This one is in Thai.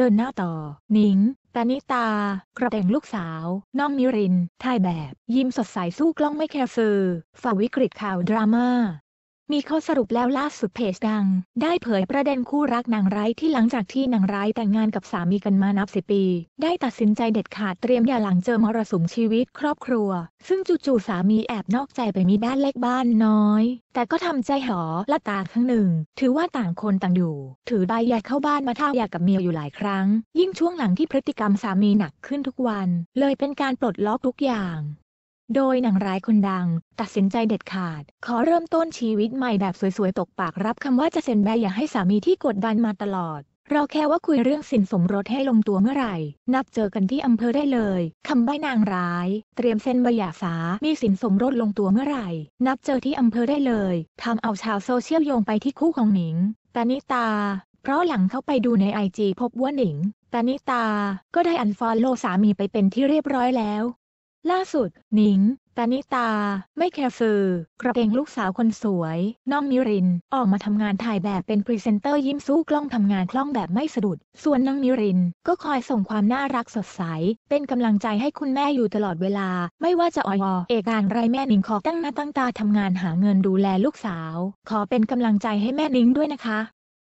เดินหน้าต่อ หนิงตานิตา กระแต่งลูกสาว น้องมิรินถ่ายแบบ ยิ้มสดใสสู้กล้องไม่แคร์เซอร์ฝ่าวิกฤตข่าวดราม่ามีข้อสรุปแล้วล่าสุดเพจดัง ได้เผยประเด็นคู่รักนางร้ายที่หลังจากที่นางร้ายแต่งงานกับสามีกันมานับสิปี ได้ตัดสินใจเด็ดขาดเตรียมหย่าหลังเจอมรสุมชีวิตครอบครัว ซึ่งจู่ๆสามีแอบนอกใจไปมีบ้านเล็กบ้านน้อย แต่ก็ทำใจหอละตาครั้งหนึ่ง ถือว่าต่างคนต่างอยู่ ถือใบหย่เข้าบ้านมาท่าอยากกับเมียอยู่หลายครั้ง ยิ่งช่วงหลังที่พฤติกรรมสามีหนักขึ้นทุกวัน เลยเป็นการปลดล็อกทุกอย่างโดยหนังร้ายคนดัง ตัดสินใจเด็ดขาด ขอเริ่มต้นชีวิตใหม่แบบสวยๆ ตกปากรับคำว่าจะเซ็นแบอย่าให้สามีที่กดดันมาตลอดเราแค่ว่าคุยเรื่องสินสมรสให้ลงตัวเมื่อไหร่ นับเจอกันที่อำเภอได้เลยคำใบ้นางร้าย เตรียมเซ็นใบหย่าสามีสินสมรสลงตัวเมื่อไหร่ นับเจอที่อำเภอได้เลยทำเอาชาวโซเชียลโยงไปที่คู่ของหนิงตานิตาเพราะหลังเข้าไปดูในไอจีพบว่า หนิงตานิตาก็ได้อันฟอลโลสามีไปเป็นที่เรียบร้อยแล้วล่าสุด หนิงตานิตา ไม่แคร์ฟื้อกระเพงลูกสาวคนสวย น้องมิริน ออกมาทำงานถ่ายแบบเป็นพรีเซนเตอร์ยิ้มสู้กล้องทำงานคล่องแบบไม่สะดุด ส่วนน้องมิรินก็คอยส่งความน่ารักสดใส เป็นกำลังใจให้คุณแม่อยู่ตลอดเวลา ไม่ว่าจะออยอเอการไรแม่นิงขอตั้งหน้าตั้งตาทำงานหาเงินดูแลลูกสาว ขอเป็นกำลังใจให้แม่นิงด้วยนะคะ